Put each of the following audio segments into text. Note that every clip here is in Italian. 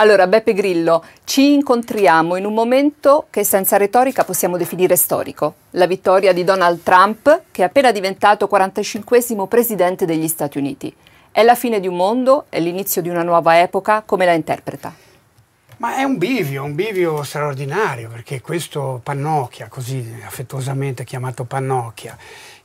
Allora, Beppe Grillo, ci incontriamo in un momento che senza retorica possiamo definire storico. La vittoria di Donald Trump, che è appena diventato 45 presidente degli Stati Uniti. È la fine di un mondo, è l'inizio di una nuova epoca, come la interpreta? Ma è un bivio, un bivio straordinario, perché questo Pannocchia, così affettuosamente chiamato Pannocchia,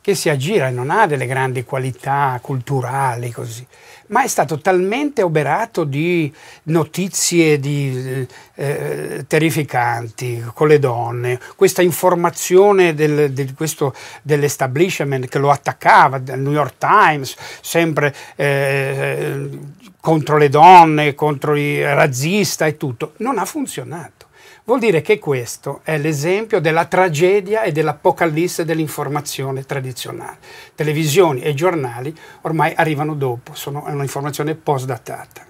che si aggira e non ha delle grandi qualità culturali così, ma è stato talmente oberato di notizie di, eh, eh terrificanti con le donne, questa informazione del, del, dell'establishment che lo attaccava, del New York Times, sempre eh, contro le donne, contro i razzista e tutto, non ha funzionato. Vuol dire che questo è l'esempio della tragedia e dell'apocalisse dell'informazione tradizionale. Televisioni e giornali ormai arrivano dopo, sono un'informazione post-datata.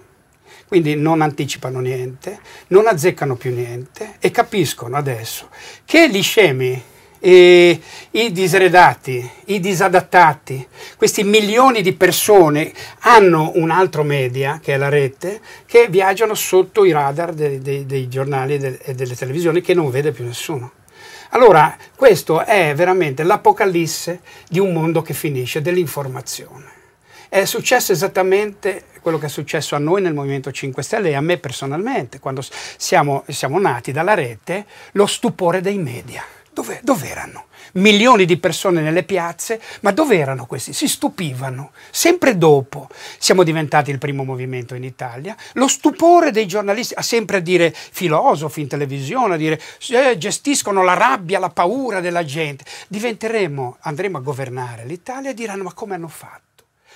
Quindi non anticipano niente, non azzeccano più niente e capiscono adesso che gli scemi e i diseredati, i disadattati, questi milioni di persone hanno un altro media, che è la rete, che viaggiano sotto i radar dei, dei, dei giornali e delle televisioni che non vede più nessuno. Allora, questo è veramente l'apocalisse di un mondo che finisce, dell'informazione. È successo esattamente quello che è successo a noi nel Movimento 5 Stelle e a me personalmente, quando siamo, siamo nati dalla rete, lo stupore dei media. Dove, dove, erano? Milioni di persone nelle piazze, ma dove erano questi? Si stupivano. Sempre dopo siamo diventati il primo movimento in Italia. Lo stupore dei giornalisti, sempre a dire filosofi in televisione, a dire eh, gestiscono la rabbia, la paura della gente. Diventeremo, andremo a governare l'Italia e diranno ma come hanno fatto?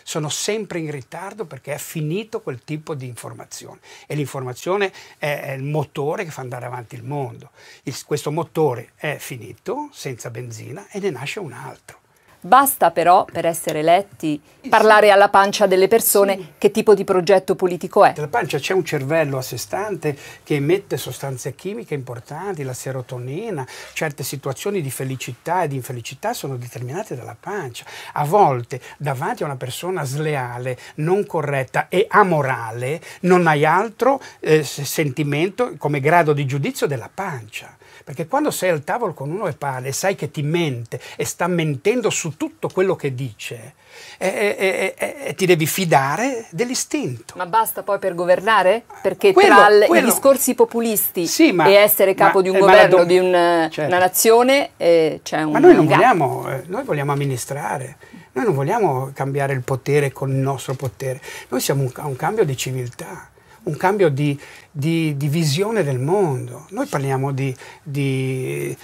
sono sempre in ritardo perché è finito quel tipo di informazione e l'informazione è, è il motore che fa andare avanti il mondo. Il, questo motore è finito, senza benzina, e ne nasce un altro. Basta però, per essere eletti, parlare alla pancia delle persone sì. che tipo di progetto politico è. La pancia c'è un cervello a sé stante che emette sostanze chimiche importanti, la serotonina, certe situazioni di felicità e di infelicità sono determinate dalla pancia. A volte davanti a una persona sleale, non corretta e amorale non hai altro eh, sentimento come grado di giudizio della pancia. Perché quando sei al tavolo con uno e parli e sai che ti mente e sta mentendo su tutto quello che dice, e, e, e, ti devi fidare dell'istinto. Ma basta poi per governare? Perché quello, tra quello. i discorsi populisti sì, ma, e essere capo ma, di un governo, dom- di un, eh, certo. una nazione, eh, c'è un... Ma noi non vogliamo, eh, noi vogliamo amministrare, noi non vogliamo cambiare il potere con il nostro potere, noi siamo un, un cambio di civiltà un cambio di, di, di visione del mondo. Noi parliamo di, di,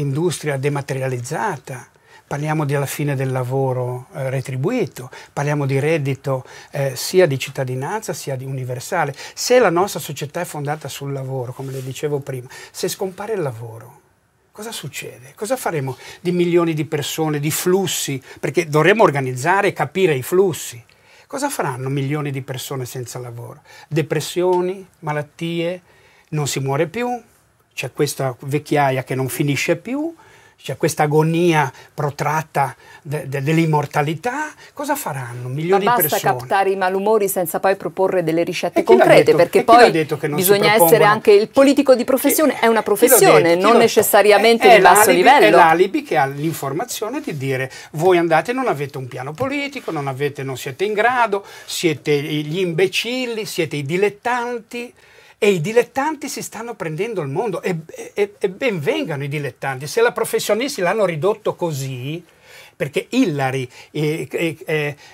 industria dematerializzata, parliamo della fine del lavoro eh, retribuito, parliamo di reddito eh, sia di cittadinanza sia di universale. Se la nostra società è fondata sul lavoro, come le dicevo prima, se scompare il lavoro, cosa succede? Cosa faremo di milioni di persone, di flussi? Perché dovremmo organizzare e capire i flussi. Cosa faranno milioni di persone senza lavoro? Depressioni, malattie, non si muore più, c'è questa vecchiaia che non finisce più, cioè questa agonia protratta de, de, dell'immortalità, cosa faranno? Milioni di persone. Ma basta captare i malumori senza poi proporre delle ricette concrete, perché poi bisogna essere anche il politico di professione, chi, è una professione, non necessariamente è, è di basso livello. È l'alibi che ha l'informazione di dire voi andate non avete un piano politico, non, avete, non siete in grado, siete gli imbecilli, siete i dilettanti. E i dilettanti si stanno prendendo il mondo e, e, e ben vengano i dilettanti. Se la professionisti l'hanno ridotto così, perché Hillary,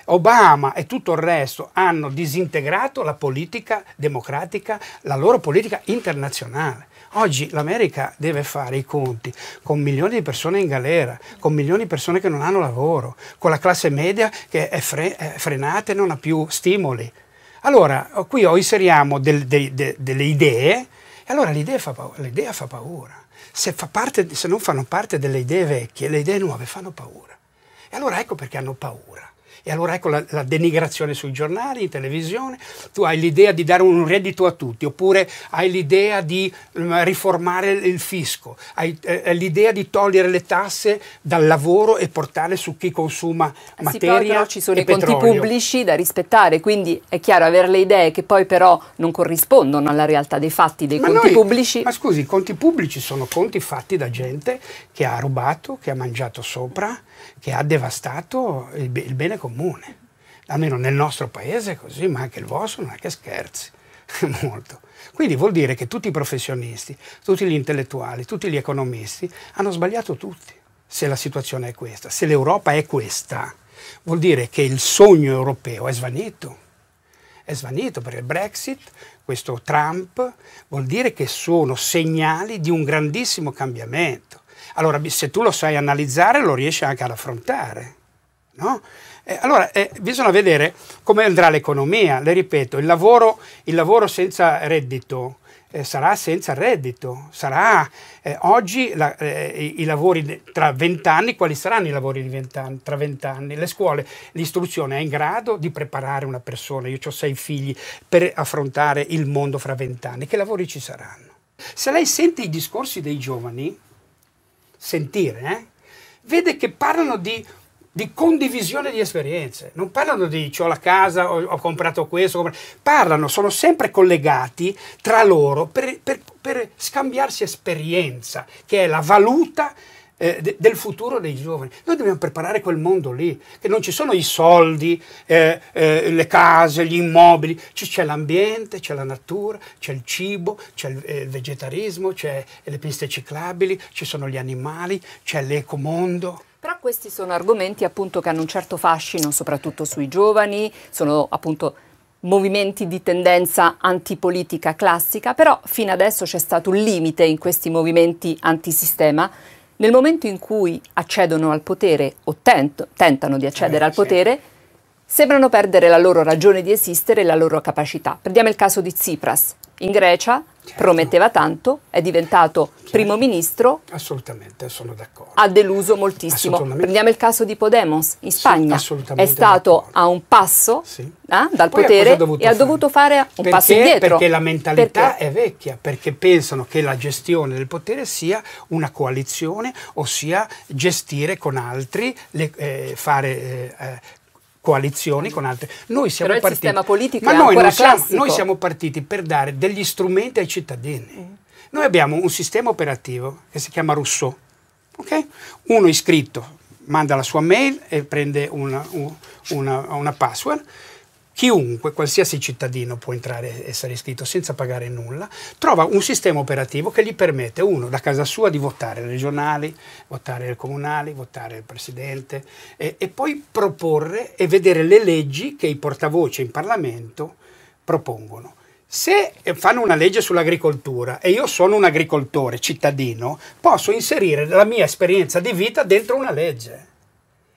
Obama e tutto il resto hanno disintegrato la politica democratica, la loro politica internazionale. Oggi l'America deve fare i conti con milioni di persone in galera, con milioni di persone che non hanno lavoro, con la classe media che è, fre è frenata e non ha più stimoli. Allora, qui inseriamo del, de, de, delle idee, e allora l'idea fa, fa, paura. Se, fa parte, se non fanno parte delle idee vecchie, le idee nuove fanno paura. E allora ecco perché hanno paura. E allora ecco la, la denigrazione sui giornali, in televisione, tu hai l'idea di dare un reddito a tutti, oppure hai l'idea di mm, riformare il fisco, hai eh, l'idea di togliere le tasse dal lavoro e portarle su chi consuma eh materia. Sì, però ci sono i conti pubblici da rispettare, quindi è chiaro avere le idee che poi però non corrispondono alla realtà dei fatti dei ma conti noi, pubblici. Ma scusi, i conti pubblici sono conti fatti da gente che ha rubato, che ha mangiato sopra, che ha devastato il, be il bene comune. Almeno nel nostro paese è così, ma anche il vostro non è che scherzi molto. Quindi vuol dire che tutti i professionisti, tutti gli intellettuali, tutti gli economisti hanno sbagliato tutti. Se la situazione è questa, se l'Europa è questa, vuol dire che il sogno europeo è svanito. È svanito perché il Brexit, questo Trump, vuol dire che sono segnali di un grandissimo cambiamento. Allora, se tu lo sai analizzare, lo riesci anche ad affrontare. No? Eh, allora, eh, bisogna vedere come andrà l'economia. Le ripeto, il lavoro, il lavoro senza reddito eh, sarà senza reddito. Sarà, eh, oggi la, eh, i, i, lavori tra vent'anni, quali saranno i lavori vent'anni, tra vent'anni? Le scuole, l'istruzione è in grado di preparare una persona, io ho sei figli, per affrontare il mondo fra vent'anni. Che lavori ci saranno? Se lei sente i discorsi dei giovani, sentire, eh? vede che parlano di, di, condivisione di esperienze, non parlano di ho la casa, ho, ho comprato questo, ho comprato... parlano, sono sempre collegati tra loro per, per, per scambiarsi esperienza, che è la valuta eh, de, del futuro dei giovani. Noi dobbiamo preparare quel mondo lì, che non ci sono i soldi, eh, eh, le case, gli immobili, c'è l'ambiente, c'è la natura, c'è il cibo, c'è il, eh, il, vegetarismo, c'è le piste ciclabili, ci sono gli animali, c'è l'ecomondo. Però questi sono argomenti appunto che hanno un certo fascino, soprattutto sui giovani, sono appunto movimenti di tendenza antipolitica classica, però fino adesso c'è stato un limite in questi movimenti antisistema nel momento in cui accedono al potere o tent tentano di accedere eh, al sì. potere, sembrano perdere la loro ragione di esistere e la loro capacità. Prendiamo il caso di Tsipras. In Grecia certo. prometteva tanto, è diventato certo. primo ministro. Assolutamente, sono d'accordo. Ha deluso moltissimo. Prendiamo il caso di Podemos in Spagna. Sì, è stato a un passo sì. eh, dal Poi potere ha e fare? ha dovuto fare un perché, passo indietro. Perché la mentalità perché? è vecchia, perché pensano che la gestione del potere sia una coalizione, ossia gestire con altri, le, eh, fare eh, eh coalizioni con altre. Noi siamo Però partiti, sistema politico ma è noi, siamo, noi siamo partiti per dare degli strumenti ai cittadini. Mm. Noi abbiamo un sistema operativo che si chiama Rousseau. Okay? Uno iscritto manda la sua mail e prende una, una, una password Chiunque, qualsiasi cittadino può entrare e essere iscritto senza pagare nulla, trova un sistema operativo che gli permette, uno, da casa sua di votare le regionali, votare le comunali, votare il presidente e, e poi proporre e vedere le leggi che i portavoce in Parlamento propongono. Se fanno una legge sull'agricoltura e io sono un agricoltore cittadino, posso inserire la mia esperienza di vita dentro una legge.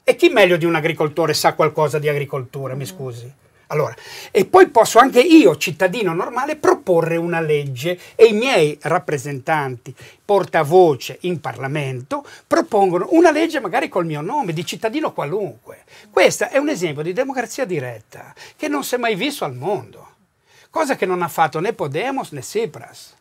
E chi meglio di un agricoltore sa qualcosa di agricoltura, mi mm. scusi? Allora, e poi posso anche io, cittadino normale, proporre una legge e i miei rappresentanti, portavoce in Parlamento, propongono una legge magari col mio nome, di cittadino qualunque. Questo è un esempio di democrazia diretta che non si è mai visto al mondo, cosa che non ha fatto né Podemos né Tsipras.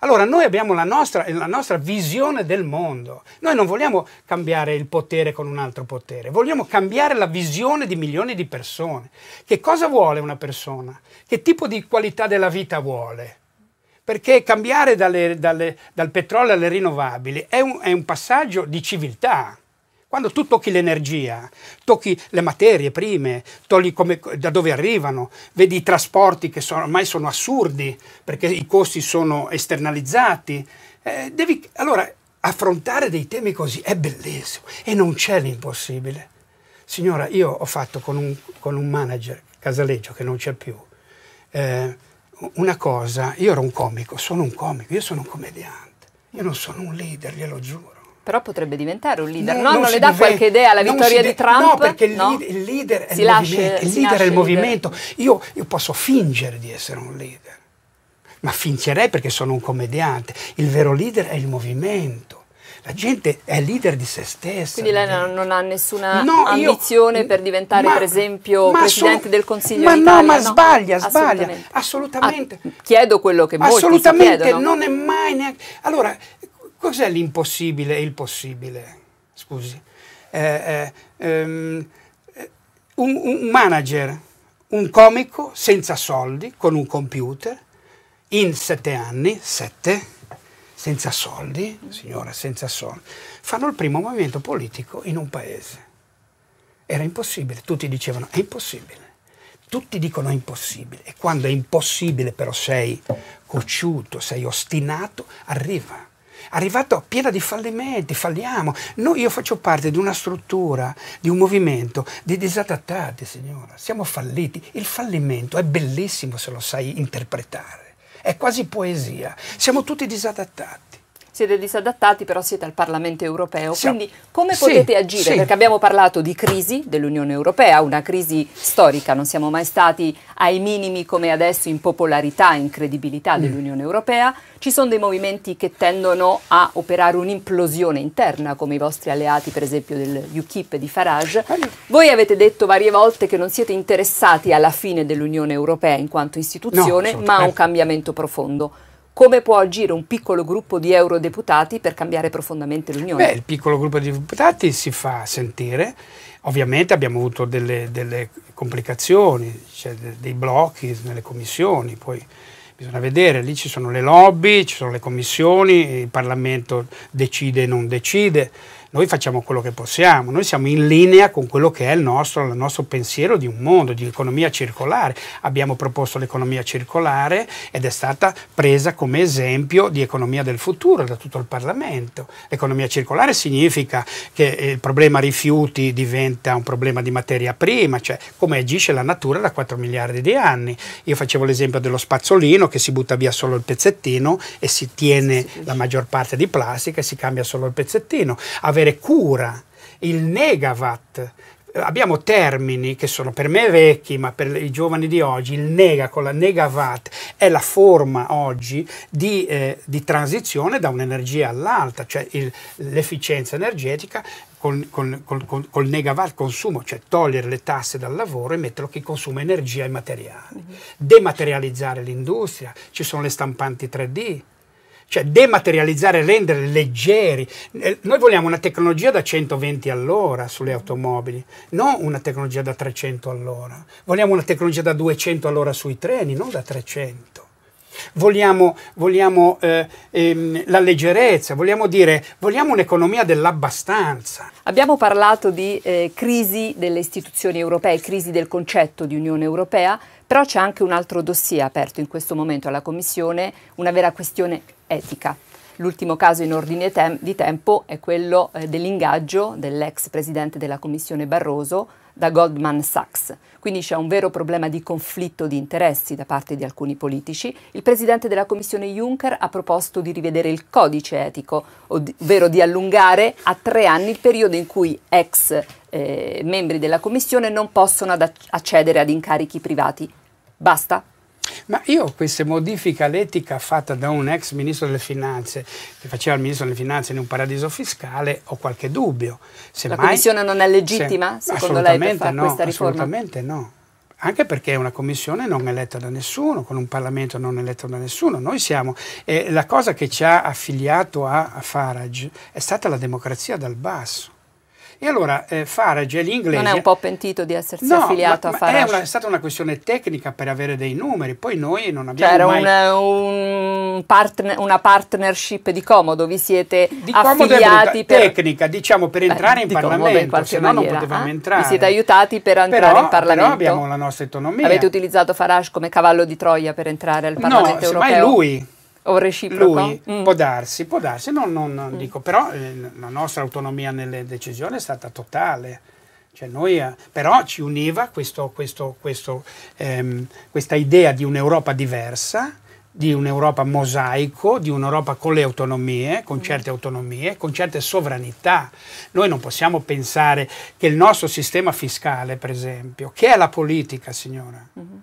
Allora noi abbiamo la nostra, la nostra, visione del mondo, noi non vogliamo cambiare il potere con un altro potere, vogliamo cambiare la visione di milioni di persone. Che cosa vuole una persona? Che tipo di qualità della vita vuole? Perché cambiare dalle, dalle, dal petrolio alle rinnovabili è un, è un passaggio di civiltà. Quando tu tocchi l'energia, tocchi le materie prime, togli come, da dove arrivano, vedi i trasporti che sono, ormai sono assurdi perché i costi sono esternalizzati, eh, devi, allora affrontare dei temi così è bellissimo e non c'è l'impossibile. Signora, io ho fatto con un, con un manager, Casaleggio, che non c'è più, eh, una cosa, io ero un comico, sono un comico, io sono un commediante, io non sono un leader, glielo giuro. Però potrebbe diventare un leader, no? Non, non le dà diventa, qualche idea alla vittoria di Trump? No, perché il, no? il leader è si il lascia, movimento. Il leader è il movimento. Io, io posso fingere di essere un leader, ma fingerei perché sono un commediante. Il vero leader è il movimento. La gente è leader di se stessa. Quindi lei non, non ha nessuna no, ambizione io, per diventare, ma, per esempio, presidente sono, del Consiglio ma No, ma no, sbaglia, sbaglia. Assolutamente. Ah, assolutamente. Ah, chiedo quello che molti Assolutamente, chiedono. non è mai neanche... Allora, Cos'è l'impossibile e il possibile? Scusi. Eh, eh, um, un, un manager, un comico senza soldi, con un computer, in sette anni, sette, senza soldi, signora, senza soldi, fanno il primo movimento politico in un paese. Era impossibile, tutti dicevano è impossibile. Tutti dicono è impossibile e quando è impossibile però sei cocciuto, sei ostinato, arriva arrivato piena di fallimenti, falliamo. Noi, io faccio parte di una struttura, di un movimento di disadattati, signora. Siamo falliti. Il fallimento è bellissimo se lo sai interpretare. È quasi poesia. Siamo tutti disadattati siete disadattati, però siete al Parlamento europeo. Siamo. Quindi come sì, potete agire? Sì. Perché abbiamo parlato di crisi dell'Unione Europea, una crisi storica, non siamo mai stati ai minimi come adesso in popolarità, in credibilità mm. dell'Unione Europea. Ci sono dei movimenti che tendono a operare un'implosione interna, come i vostri alleati, per esempio del UKIP di Farage. Ah, Voi avete detto varie volte che non siete interessati alla fine dell'Unione Europea in quanto istituzione, no, ma a un cambiamento profondo come può agire un piccolo gruppo di eurodeputati per cambiare profondamente l'Unione? Beh, il piccolo gruppo di deputati si fa sentire, ovviamente abbiamo avuto delle, delle complicazioni, cioè dei blocchi nelle commissioni, poi bisogna vedere, lì ci sono le lobby, ci sono le commissioni, il Parlamento decide e non decide noi facciamo quello che possiamo, noi siamo in linea con quello che è il nostro, il nostro pensiero di un mondo, di economia circolare. Abbiamo proposto l'economia circolare ed è stata presa come esempio di economia del futuro da tutto il Parlamento. L'economia circolare significa che eh, il problema rifiuti diventa un problema di materia prima, cioè come agisce la natura da 4 miliardi di anni. Io facevo l'esempio dello spazzolino che si butta via solo il pezzettino e si tiene la maggior parte di plastica e si cambia solo il pezzettino. Avere avere cura, il negavat. Abbiamo termini che sono per me vecchi, ma per i giovani di oggi, il nega con la negavat è la forma oggi di, eh, di transizione da un'energia all'altra, cioè l'efficienza energetica con, con, con, col negavar consumo, cioè togliere le tasse dal lavoro e metterlo che consuma energia e materiale. Mm-hmm. Dematerializzare l'industria, ci sono le stampanti 3D, cioè dematerializzare, rendere leggeri. Eh, noi vogliamo una tecnologia da 120 all'ora sulle automobili, non una tecnologia da 300 all'ora. Vogliamo una tecnologia da 200 all'ora sui treni, non da 300 vogliamo, vogliamo eh, ehm, la leggerezza, vogliamo dire, vogliamo un'economia dell'abbastanza. Abbiamo parlato di eh, crisi delle istituzioni europee, crisi del concetto di Unione Europea, però c'è anche un altro dossier aperto in questo momento alla Commissione, una vera questione etica. L'ultimo caso in ordine tem di tempo è quello eh, dell'ingaggio dell'ex presidente della Commissione Barroso, da Goldman Sachs. Quindi c'è un vero problema di conflitto di interessi da parte di alcuni politici. Il presidente della Commissione Juncker ha proposto di rivedere il codice etico, ovvero di allungare a tre anni il periodo in cui ex eh, membri della Commissione non possono ad accedere ad incarichi privati. Basta? Ma io questa modifica all'etica fatta da un ex ministro delle finanze, che faceva il ministro delle finanze in un paradiso fiscale, ho qualche dubbio. Semmai, la commissione non è legittima, se, secondo lei, per fare no, questa riforma? Assolutamente no. Anche perché è una commissione non eletta da nessuno, con un Parlamento non eletto da nessuno. Noi siamo. Eh, la cosa che ci ha affiliato a, a Farage è stata la democrazia dal basso e allora eh, Farage è l'inglese. Non è un po' pentito di essersi no, affiliato ma, a Farage? È, una, è stata una questione tecnica per avere dei numeri, poi noi non abbiamo cioè, mai... un, un partner, una partnership di comodo, vi siete di affiliati per... tecnica, diciamo per entrare Beh, in Parlamento, in se no non potevamo eh? entrare. Vi siete aiutati per entrare però, in Parlamento? Però abbiamo la nostra autonomia. Avete utilizzato Farage come cavallo di Troia per entrare al Parlamento no, europeo? No, ma è lui o reciproco? Lui, mm. può darsi, può darsi, non, non, non mm. dico, però eh, la nostra autonomia nelle decisioni è stata totale. Cioè noi, eh, però ci univa questo, questo, questo, ehm, questa idea di un'Europa diversa, di un'Europa mosaico, di un'Europa con le autonomie, con mm. certe autonomie, con certe sovranità. Noi non possiamo pensare che il nostro sistema fiscale, per esempio, che è la politica, signora, mm-hmm.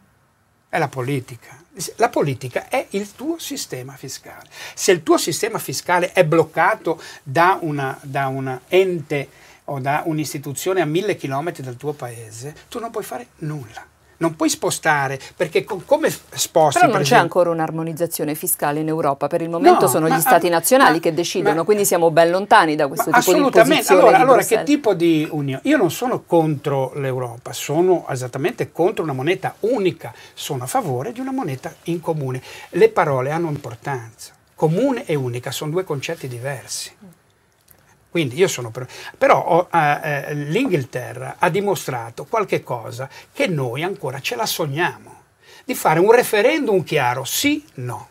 è la politica la politica è il tuo sistema fiscale. Se il tuo sistema fiscale è bloccato da un ente o da un'istituzione a mille chilometri dal tuo paese, tu non puoi fare nulla non puoi spostare, perché con, come sposti... Però non per c'è esempio... ancora un'armonizzazione fiscale in Europa, per il momento no, sono gli stati nazionali ma, che decidono, ma, quindi siamo ben lontani da questo tipo assolutamente. di imposizione Allora, allora che tipo di unione? Io non sono contro l'Europa, sono esattamente contro una moneta unica, sono a favore di una moneta in comune. Le parole hanno importanza, comune e unica sono due concetti diversi. Quindi io sono per... Però eh, eh, l'Inghilterra ha dimostrato qualche cosa che noi ancora ce la sogniamo, di fare un referendum chiaro, sì, no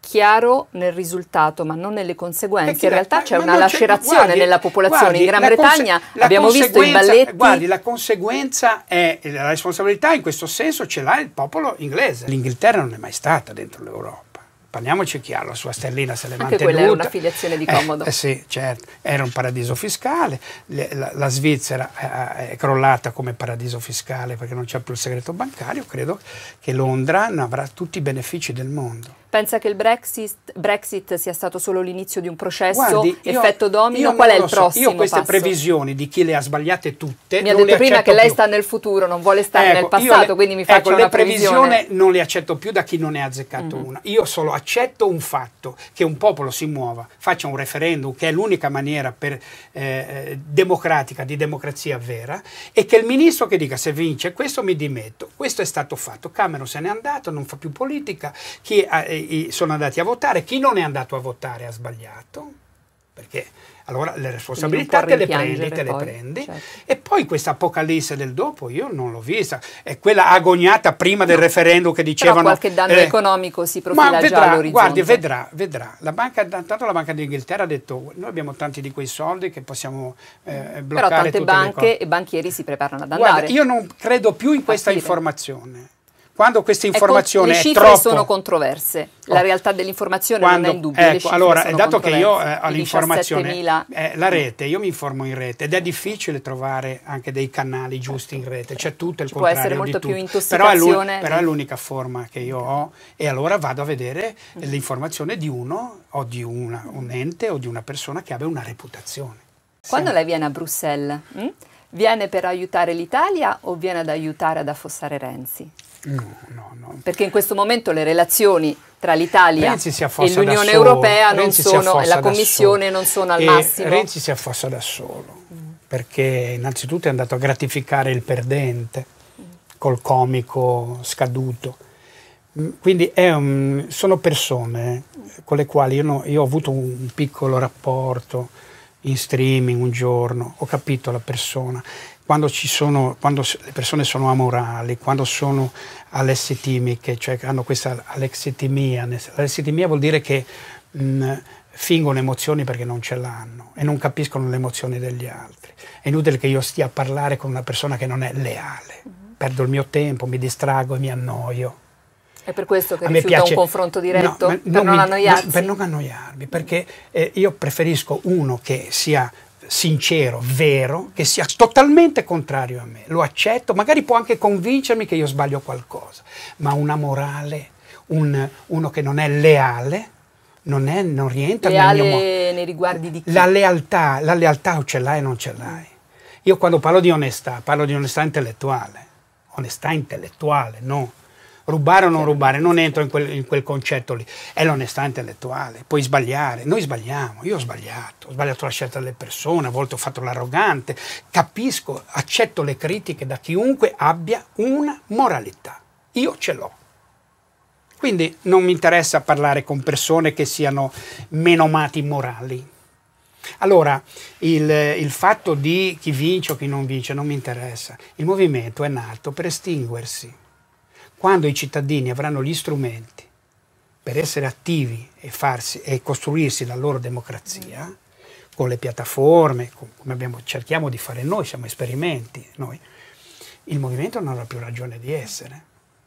chiaro nel risultato ma non nelle conseguenze. In realtà c'è una lacerazione guardi, nella popolazione. Guardi, in Gran Bretagna abbiamo visto i balletti. Guardi, la conseguenza è la responsabilità in questo senso ce l'ha il popolo inglese. L'Inghilterra non è mai stata dentro l'Europa parliamoci chiaro, la sua stellina se l'è mantenuta. Anche quella era un'affiliazione di eh, comodo. Eh, eh, sì, certo, era un paradiso fiscale, Le, la, la, Svizzera eh, eh, è crollata come paradiso fiscale perché non c'è più il segreto bancario, credo che Londra avrà tutti i benefici del mondo. Pensa che il Brexit, Brexit sia stato solo l'inizio di un processo, Guardi, io, effetto domino, qual è il so. prossimo Io queste passo? previsioni di chi le ha sbagliate tutte Mi ha detto prima che lei sta nel futuro, non vuole stare ecco, nel passato, le, quindi mi ecco, faccio una previsione. le previsioni non le accetto più da chi non ne ha azzeccato mm -hmm. una. Io solo accetto un fatto, che un popolo si muova, faccia un referendum, che è l'unica maniera per, eh, eh, democratica, di democrazia vera, e che il ministro che dica se vince questo mi dimetto, questo è stato fatto, Cameron se n'è andato, non fa più politica, chi ha, eh, sono andati a votare, chi non è andato a votare ha sbagliato, perché allora le responsabilità te le prendi, te le poi, prendi. Certo. E poi questa apocalisse del dopo io non l'ho vista. È quella agognata prima del no. referendum che dicevano... Però qualche danno eh, economico si profila ma vedrà, Guardi, vedrà, vedrà. La banca, tanto la Banca d'Inghilterra ha detto noi abbiamo tanti di quei soldi che possiamo eh, bloccare Però tante banche e banchieri si preparano ad andare. Guarda, io non credo più in questa Partire. informazione. Quando questa ecco, informazione ecco, è troppo... Le cifre sono controverse, la oh. realtà dell'informazione quando, non è in dubbio. Ecco, allora, dato che io eh, ho l'informazione, eh, la rete, io mi informo in rete ed è difficile trovare anche dei canali certo. giusti in rete, c'è tutto il Ci contrario può essere molto più intossicazione. Però è l'unica forma che io ho e allora vado a vedere mm. l'informazione di uno o di una, un ente o di una persona che abbia una reputazione. Quando sì. lei viene a Bruxelles, mh? Mm? viene per aiutare l'Italia o viene ad aiutare ad affossare Renzi? No, no, no. Perché in questo momento le relazioni tra l'Italia e l'Unione Europea e la Commissione non sono al e massimo. Renzi si affossa da solo, mm. perché innanzitutto è andato a gratificare il perdente mm. col comico scaduto. Quindi un, sono persone con le quali io, io ho avuto un piccolo rapporto in streaming un giorno, ho capito la persona quando, sono, quando, le persone sono amorali, quando sono alessitimiche, cioè hanno questa alessitimia. L'alessitimia vuol dire che mh, fingono emozioni perché non ce l'hanno e non capiscono le emozioni degli altri. È inutile che io stia a parlare con una persona che non è leale. Mm-hmm. Perdo il mio tempo, mi distrago e mi annoio. È per questo che a rifiuta piace, un confronto diretto, no, per non, non mi, annoiarsi? Per non annoiarmi, perché eh, io preferisco uno che sia sincero, vero, che sia totalmente contrario a me. Lo accetto, magari può anche convincermi che io sbaglio qualcosa, ma una morale, un, uno che non è leale, non, è, non rientra leale nel mio nei riguardi di chi? La lealtà, la lealtà o ce l'hai o non ce l'hai. Io quando parlo di onestà, parlo di onestà intellettuale, onestà intellettuale, no? Rubare o non certo. rubare, non entro in quel, in quel concetto lì. È l'onestà intellettuale, puoi sbagliare, noi sbagliamo, io ho sbagliato, ho sbagliato la scelta delle persone, a volte ho fatto l'arrogante, capisco, accetto le critiche da chiunque abbia una moralità. Io ce l'ho. Quindi non mi interessa parlare con persone che siano meno menomati morali. Allora, il, il, fatto di chi vince o chi non vince non mi interessa. Il movimento è nato per estinguersi. Quando i cittadini avranno gli strumenti per essere attivi e, farsi, e costruirsi la loro democrazia, con le piattaforme, come abbiamo, cerchiamo di fare noi, siamo esperimenti, noi, il movimento non avrà più ragione di essere.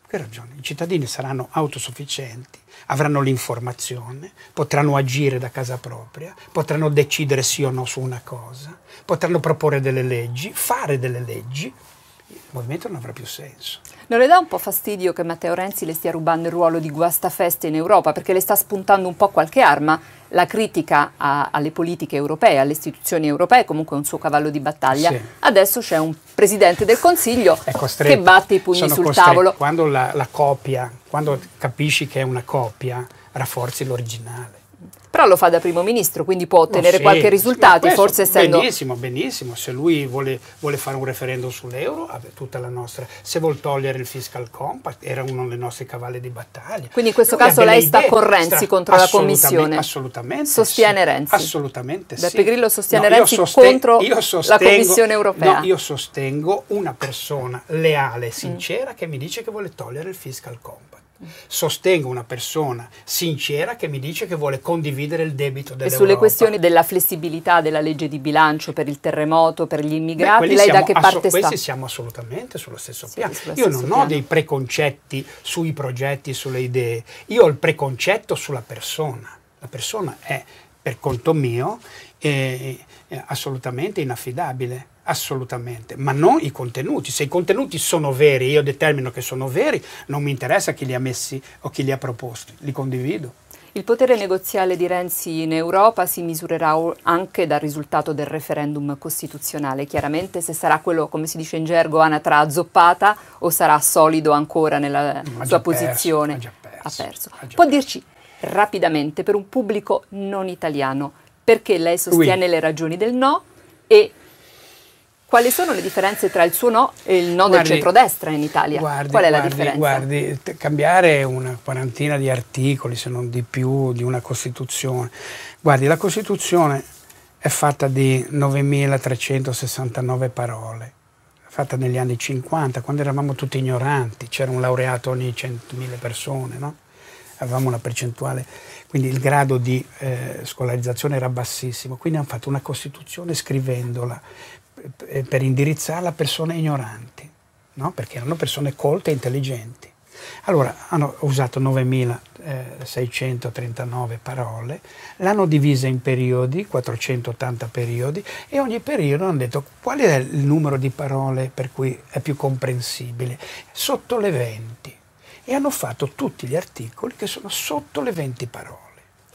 Che ragione? I cittadini saranno autosufficienti, avranno l'informazione, potranno agire da casa propria, potranno decidere sì o no su una cosa, potranno proporre delle leggi, fare delle leggi, movimento non avrà più senso. Non le dà un po' fastidio che Matteo Renzi le stia rubando il ruolo di guastafeste in Europa perché le sta spuntando un po' qualche arma? La critica a, alle politiche europee, alle istituzioni europee è comunque un suo cavallo di battaglia. Sì. Adesso c'è un presidente del Consiglio che batte i pugni Sono sul costretto. tavolo. Quando la, la copia, quando capisci che è una copia, rafforzi l'originale. Però lo fa da primo ministro, quindi può ottenere oh, sì, qualche risultato, forse essendo... Benissimo, benissimo. Se lui vuole, vuole fare un referendum sull'euro, tutta la nostra... Se vuol togliere il fiscal compact, era uno dei nostri cavalli di battaglia. Quindi in questo lui caso lei sta con Renzi contro la Commissione? Assolutamente. Sostiene sì, Renzi? Assolutamente sì. Beppe Grillo sostiene no, Renzi contro sostengo, la Commissione europea? No, io sostengo una persona leale, mm. sincera, mm. che mi dice che vuole togliere il fiscal compact. Sostengo una persona sincera che mi dice che vuole condividere il debito dell'Europa. E sulle questioni della flessibilità della legge di bilancio per il terremoto, per gli immigrati, Beh, lei da che parte sta? Questi siamo assolutamente sullo stesso sì, piano. Sullo Io stesso non piano. ho dei preconcetti sui progetti, sulle idee. Io ho il preconcetto sulla persona. La persona è, per conto mio, è, eh, è eh, assolutamente inaffidabile Assolutamente, ma non i contenuti. Se i contenuti sono veri, io determino che sono veri, non mi interessa chi li ha messi o chi li ha proposti, li condivido. Il potere negoziale di Renzi in Europa si misurerà anche dal risultato del referendum costituzionale, chiaramente se sarà quello, come si dice in gergo, anatra zoppata o sarà solido ancora nella ma sua posizione. Perso, perso, ha perso. Ha Può perso. dirci rapidamente per un pubblico non italiano perché lei sostiene oui. le ragioni del no e quali sono le differenze tra il suo no e il no guardi, del centrodestra in Italia? Guardi, Qual è guardi, la differenza? Guardi, cambiare una quarantina di articoli, se non di più, di una Costituzione. Guardi, la Costituzione è fatta di 9.369 parole, fatta negli anni 50, quando eravamo tutti ignoranti, c'era un laureato ogni 100.000 persone, no? avevamo una percentuale, quindi il grado di eh, scolarizzazione era bassissimo, quindi hanno fatto una Costituzione scrivendola, eh, per indirizzare la persone ignoranti, no? perché erano persone colte e intelligenti. Allora hanno usato 9.639 eh, parole, l'hanno divisa in periodi, 480 periodi, e ogni periodo hanno detto qual è il numero di parole per cui è più comprensibile, sotto le 20. E hanno fatto tutti gli articoli che sono sotto le 20 parole.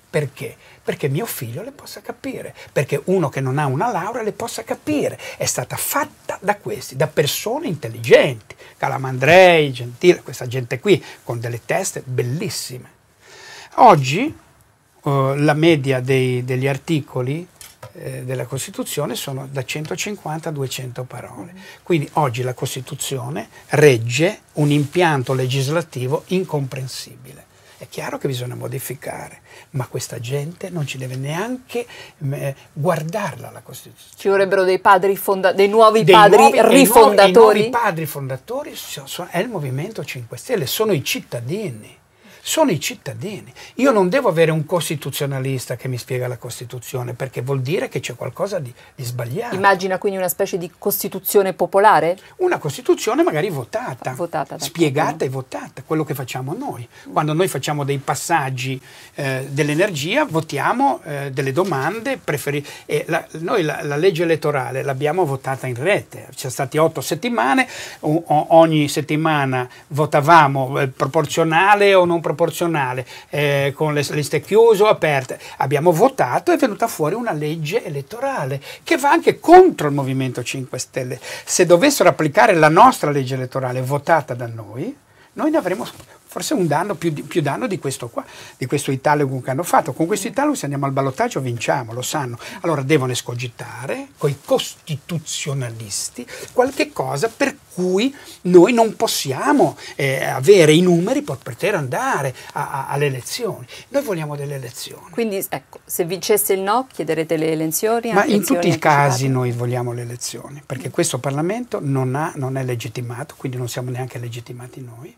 Perché? Perché mio figlio le possa capire, perché uno che non ha una laurea le possa capire. È stata fatta da questi, da persone intelligenti, Calamandrei, Gentile, questa gente qui, con delle teste bellissime. Oggi eh, la media dei, degli articoli eh, della Costituzione sono da 150 a 200 parole. Quindi oggi la Costituzione regge un impianto legislativo incomprensibile. È chiaro che bisogna modificare, ma questa gente non ci deve neanche mm, eh, guardarla la Costituzione. Ci vorrebbero dei, fonda- dei nuovi dei padri nuovi, rifondatori? I nuovi, nuovi, padri fondatori so, so, è il Movimento 5 Stelle, sono i cittadini sono i cittadini. Io non devo avere un costituzionalista che mi spiega la Costituzione perché vuol dire che c'è qualcosa di, di sbagliato. Immagina quindi una specie di Costituzione popolare? Una Costituzione magari votata, votata spiegata e votata, quello che facciamo noi. Quando noi facciamo dei passaggi eh, dell'energia, votiamo eh, delle domande, eh, la, noi la, la, legge elettorale l'abbiamo votata in rete, ci sono state otto settimane, o, o, ogni settimana votavamo eh, proporzionale o non proporzionale proporzionale eh, con le liste chiuse o aperte, abbiamo votato, e è venuta fuori una legge elettorale che va anche contro il Movimento 5 Stelle. Se dovessero applicare la nostra legge elettorale votata da noi, noi ne avremmo forse un danno, più, più danno di questo qua, di questo Italicum che hanno fatto. Con questo Italicum se andiamo al ballottaggio vinciamo, lo sanno. Allora devono escogitare con i costituzionalisti qualche cosa per cui noi non possiamo eh, avere i numeri per poter andare a, a, alle elezioni. Noi vogliamo delle elezioni. Quindi ecco, se vincesse il no chiederete le elezioni? Ma in tutti i casi noi vogliamo le elezioni, perché questo Parlamento non, ha, non è legittimato, quindi non siamo neanche legittimati noi.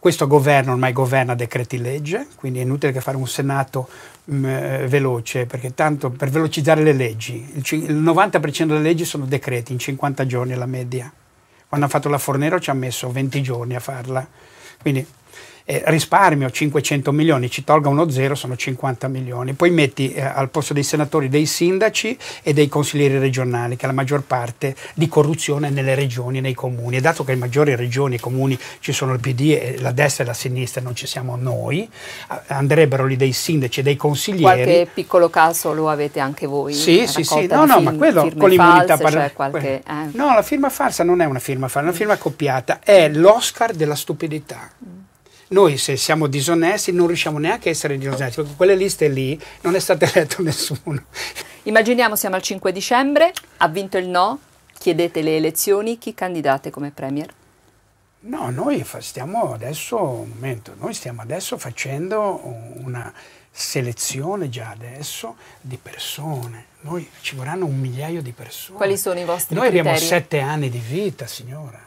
Questo governo ormai governa decreti legge, quindi è inutile che fare un Senato mh, mm, eh, veloce, perché tanto per velocizzare le leggi, il, il 90% delle leggi sono decreti, in 50 giorni è la media. Quando hanno fatto la Fornero ci ha messo 20 giorni a farla. Quindi eh, risparmio 500 milioni, ci tolga uno zero, sono 50 milioni. Poi metti eh, al posto dei senatori dei sindaci e dei consiglieri regionali, che è la maggior parte di corruzione nelle regioni e nei comuni. E dato che in maggiori regioni e comuni ci sono il PD, e la destra e la sinistra, non ci siamo noi, andrebbero lì dei sindaci e dei consiglieri. Qualche piccolo caso lo avete anche voi? Sì, sì, sì. No, no, ma quello con l'immunità parlamentare. Cioè qualche... Eh. No, la firma farsa non è una firma farsa, è una firma copiata, è l'Oscar della stupidità. Mm noi se siamo disonesti non riusciamo neanche a essere disonesti, perché quelle liste lì non è stato eletto nessuno. Immaginiamo siamo al 5 dicembre, ha vinto il no, chiedete le elezioni, chi candidate come premier? No, noi stiamo adesso, un momento, noi stiamo adesso facendo una selezione già adesso di persone. Noi ci vorranno un migliaio di persone. Quali sono i vostri Noi criteri? abbiamo sette anni di vita, signora.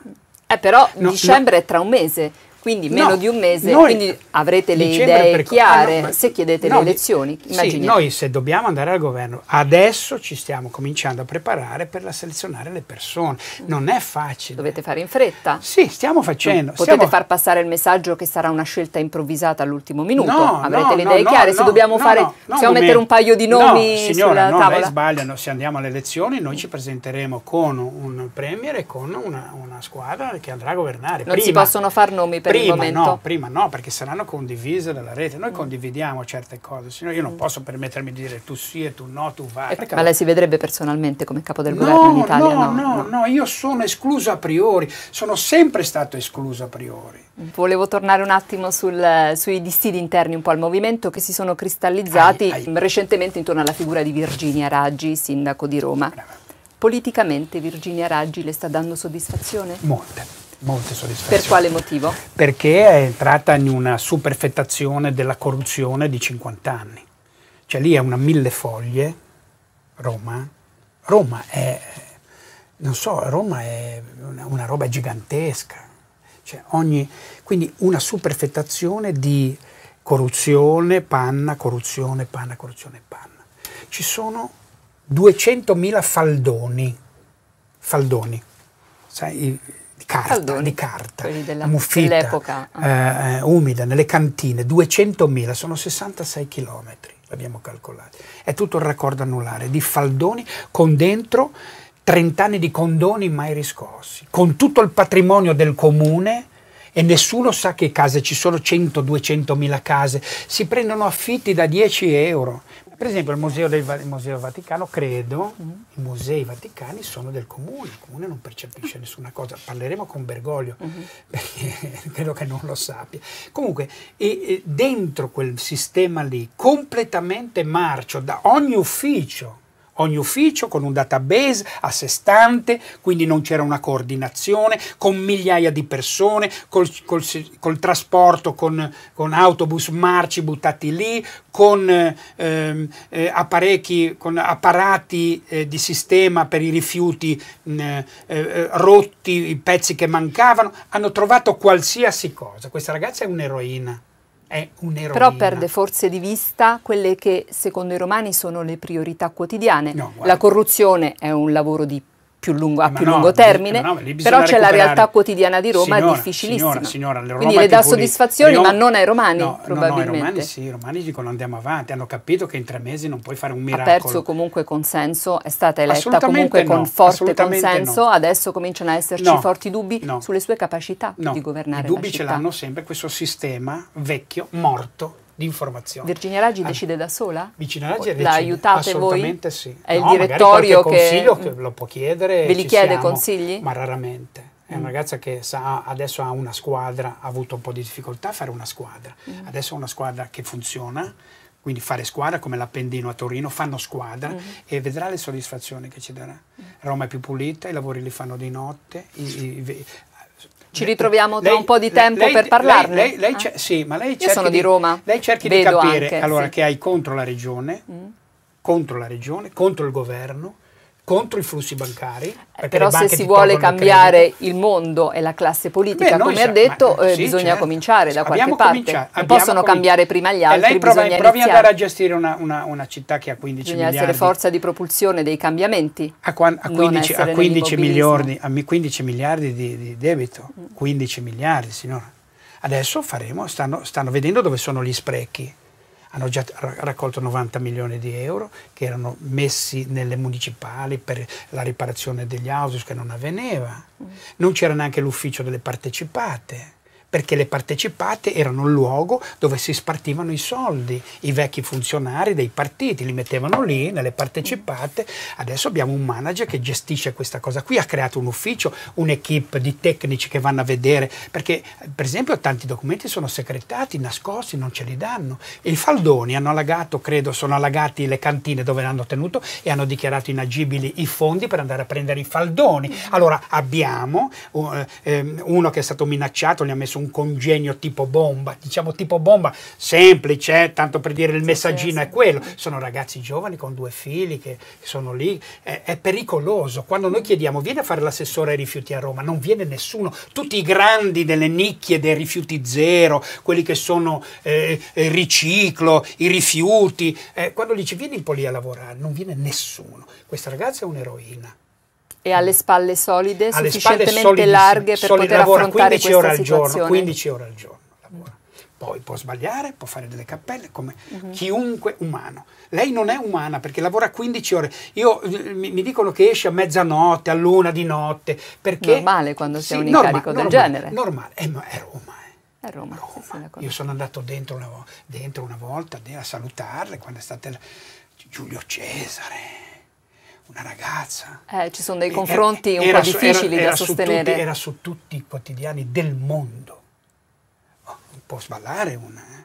Eh, però no, dicembre no. è tra un mese, quindi meno no, di un mese, quindi avrete le idee chiare ah, no, se chiedete no, le elezioni. Sì, noi se dobbiamo andare al governo, adesso ci stiamo cominciando a preparare per la selezionare le persone, mm. non è facile. Dovete fare in fretta? Sì, stiamo facendo. Potete stiamo... far passare il messaggio che sarà una scelta improvvisata all'ultimo minuto, avrete le idee chiare, se dobbiamo, fare, dobbiamo mettere un paio di nomi no, signora, sulla tavola. sbagliano, se andiamo alle elezioni noi ci presenteremo con un premier e con una, una squadra che andrà a governare. Non prima. si possono fare nomi per prima, no, prima no, perché saranno condivise dalla rete. Noi mm. condividiamo certe cose, se no io non mm. posso permettermi di dire tu sì e tu no, tu vai. Eh, ma lei si vedrebbe personalmente come capo del no, governo in Italia? No, no, no, no, io sono escluso a priori, sono sempre stato escluso a priori. Volevo tornare un attimo sul, sui dissidi interni un po' al movimento che si sono cristallizzati ai, ai. recentemente intorno alla figura di Virginia Raggi, sindaco di Roma. Brava. Eh. Politicamente Virginia Raggi le sta dando soddisfazione? Molte. Molte soddisfazioni. Per quale motivo? Perché è entrata in una superfettazione della corruzione di 50 anni. Cioè lì è una mille foglie, Roma. Roma è, non so, Roma è una, una roba gigantesca. Cioè ogni, quindi una superfettazione di corruzione, panna, corruzione, panna, corruzione, panna. Ci sono 200.000 faldoni. Faldoni. Sai, di carta, Caldoni, di carta muffita, eh, eh, umida, nelle cantine, 200.000, sono 66 chilometri, l'abbiamo calcolato. È tutto il raccordo anulare di faldoni con dentro 30 anni di condoni mai riscossi, con tutto il patrimonio del comune e nessuno sa che case, ci sono 100-200 mila case, si prendono affitti da 10 euro, per esempio il Museo, del il Museo Vaticano, credo, mm. i musei vaticani sono del comune, il comune non percepisce nessuna cosa, parleremo con Bergoglio, mm -hmm. perché credo che non lo sappia. Comunque, e, e dentro quel sistema lì, completamente marcio, da ogni ufficio, ogni ufficio con un database a sé stante, quindi non c'era una coordinazione, con migliaia di persone, col, col, col trasporto, con, con, autobus, marci buttati lì, con, eh, eh, apparecchi, con apparati eh, di sistema per i rifiuti eh, eh, rotti, i pezzi che mancavano, hanno trovato qualsiasi cosa. Questa ragazza è un'eroina è un'eroina. Però perde forse di vista quelle che secondo i romani sono le priorità quotidiane. No, la corruzione è un lavoro di più lungo, a eh, più no, lungo termine, no, però c'è la realtà quotidiana di Roma signora, difficilissima. Signora, signora, Roma Quindi le dà soddisfazioni, Roma, ma non ai romani, no, probabilmente. No, ai romani sì, i romani dicono andiamo avanti, hanno capito che in tre mesi non puoi fare un miracolo. Ha perso comunque consenso, è stata eletta comunque con forte consenso, adesso cominciano a esserci forti dubbi sulle sue capacità di governare I dubbi ce l'hanno sempre questo sistema vecchio, morto, di informazione. Virginia Raggi An- ah, decide da sola? Virginia Raggi decide, La aiutate assolutamente voi? Assolutamente sì. È no, il direttorio consiglio che... lo può chiedere. Ve li chiede siamo, consigli? Ma raramente. È una mm. ragazza che sa, adesso ha una squadra, ha avuto un po' di difficoltà a fare una squadra, mm. adesso ha una squadra che funziona, quindi fare squadra come l'Appendino a Torino, fanno squadra mm. e vedrà le soddisfazioni che ci darà. Mm. Roma è più pulita, i lavori li fanno di notte, i, i, ci ritroviamo tra lei, un po' di tempo lei, per parlarne. Lei, eh? sì, ma lei Io sono di, di, Roma. Lei cerchi Vedo di capire anche, allora, sì. che hai contro la regione, mm. contro la regione, contro il governo, contro i flussi bancari. Eh, però se si vuole cambiare credito. il mondo e la classe politica, Beh, come siamo, ha detto, ma, eh, sì, bisogna certo. cominciare da qualche abbiamo parte. Non possono cominciato. cambiare prima gli altri. E lei prova, provi iniziare. ad andare a gestire una, una, una, città che ha 15 bisogna miliardi. Bisogna essere forza di propulsione dei cambiamenti. A, qua, a 15, a 15, miliardi, a 15 miliardi di, di, debito. 15 miliardi, signora. Adesso faremo, stanno, stanno vedendo dove sono gli sprechi hanno già raccolto 90 milioni di euro che erano messi nelle municipali per la riparazione degli autobus che non avveniva. Mm. Non c'era neanche l'ufficio delle partecipate perché le partecipate erano il luogo dove si spartivano i soldi, i vecchi funzionari dei partiti li mettevano lì nelle partecipate, adesso abbiamo un manager che gestisce questa cosa qui, ha creato un ufficio, un'equipe di tecnici che vanno a vedere, perché per esempio tanti documenti sono segretati, nascosti, non ce li danno. I faldoni hanno allagato, credo, sono allagati le cantine dove l'hanno tenuto e hanno dichiarato inagibili i fondi per andare a prendere i faldoni. Allora abbiamo eh, ehm, uno che è stato minacciato, gli ha messo un un congegno tipo bomba, diciamo tipo bomba, semplice, eh, tanto per dire il messaggino è quello, sono ragazzi giovani con due figli che sono lì, è, è pericoloso, quando noi chiediamo vieni a fare l'assessore ai rifiuti a Roma, non viene nessuno, tutti i grandi delle nicchie dei rifiuti zero, quelli che sono eh, eh riciclo, i rifiuti, eh, quando dice vieni un po' lì a lavorare, non viene nessuno, questa ragazza è un'eroina. E alle spalle solide, alle sufficientemente spalle larghe per poter affrontare 15 ore al situazione. giorno, 15 ore al giorno lavora. Poi può sbagliare, può fare delle cappelle come uh mhm. -huh. chiunque umano. Lei non è umana perché lavora 15 ore. Io, eh, mi, mi, dicono che esce a mezzanotte, a luna di notte. Perché, normale quando sei sì, un incarico norma, del norma, genere. Normale, eh, è Roma. A eh. Roma. Roma. Io sono andato dentro una, dentro una volta a salutarle quando è stata Giulio Cesare una ragazza. Eh, ci sono dei confronti era, un po' difficili era, era da sostenere. Su tutti, era su tutti i quotidiani del mondo. Oh, può sballare una... Eh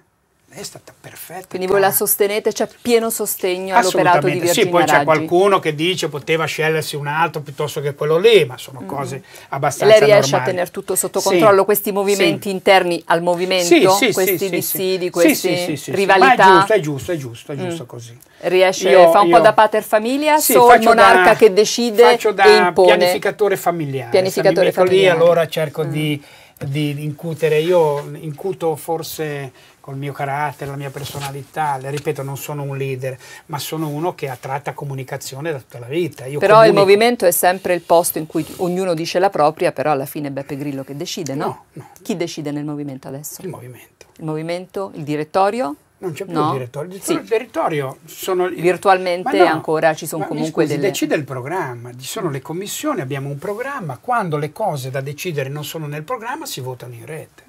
è stata perfetta. Quindi voi la sostenete, c'è pieno sostegno all'operato di Virginia Sì, poi c'è qualcuno che dice poteva scegliersi un altro piuttosto che quello lì, ma sono mm. cose abbastanza abbastanza Lei riesce normali. a tenere tutto sotto controllo, sì. questi movimenti sì. interni al movimento, sì, sì, questi dissidi, queste rivalità? Sì, è giusto, è giusto, è giusto, è mm. giusto mm. così. Riesce, io, fa un io, po' da pater famiglia, sì, sono monarca da, che decide faccio da e impone? pianificatore familiare. Pianificatore familiare. lì, allora cerco mm. di di incutere. Io incuto forse col mio carattere, la mia personalità, le ripeto, non sono un leader, ma sono uno che ha tratta comunicazione da tutta la vita. Io però comunico... il movimento è sempre il posto in cui ognuno dice la propria, però alla fine è Beppe Grillo che decide, no? no, no. Chi decide nel movimento adesso? Il movimento. Il movimento, il direttorio? Non c'è più no? il direttore. Il sì. territorio sono... Virtualmente no, ancora ci sono comunque scusi, delle... decide il programma, ci sono le commissioni, abbiamo un programma, quando le cose da decidere non sono nel programma si votano in rete.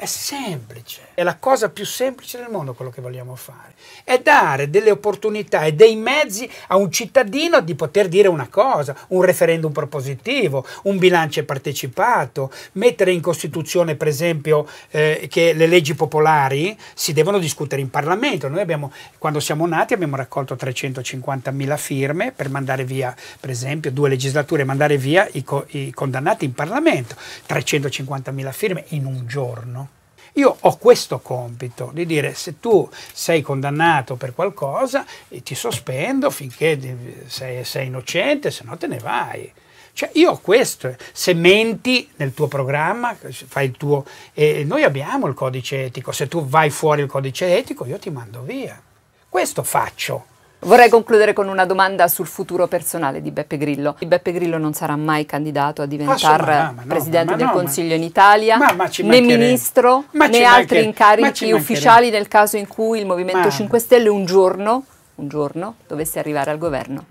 È semplice, è la cosa più semplice del mondo quello che vogliamo fare. È dare delle opportunità e dei mezzi a un cittadino di poter dire una cosa, un referendum propositivo, un bilancio partecipato, mettere in Costituzione per esempio eh, che le leggi popolari si devono discutere in Parlamento. Noi abbiamo, quando siamo nati abbiamo raccolto 350.000 firme per mandare via per esempio due legislature, mandare via i, co i condannati in Parlamento. 350.000 firme in un giorno io ho questo compito di dire se tu sei condannato per qualcosa eh, ti sospendo finché sei, sei innocente, se no te ne vai. Cioè, io ho questo, eh, se menti nel tuo programma, eh, fai il tuo... Eh, noi abbiamo il codice etico, se tu vai fuori il codice etico io ti mando via. Questo faccio. Vorrei concludere con una domanda sul futuro personale di Beppe Grillo. Beppe Grillo non sarà mai candidato a diventare ah, no, presidente no, del no, Consiglio ma... in Italia, ma, ma né ministro, né altri incarichi ufficiali nel caso in cui il Movimento 5 Stelle un giorno, un giorno dovesse arrivare al governo.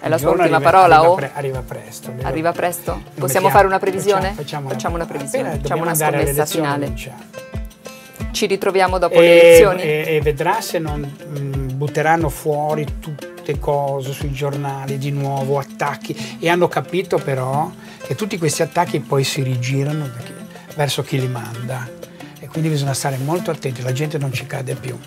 È la sua ultima arriva, parola arriva, o? Oh? Pre, arriva presto. Devo... Arriva presto? Possiamo mettiamo, fare una previsione? Facciamo, facciamo una, una previsione, facciamo una scommessa finale. Certo ci ritroviamo dopo e, le elezioni. E, e, vedrà se non mh, mm, butteranno fuori tutte cose sui giornali di nuovo, attacchi. E hanno capito però che tutti questi attacchi poi si rigirano chi, verso chi li manda. E quindi bisogna stare molto attenti, la gente non ci cade più.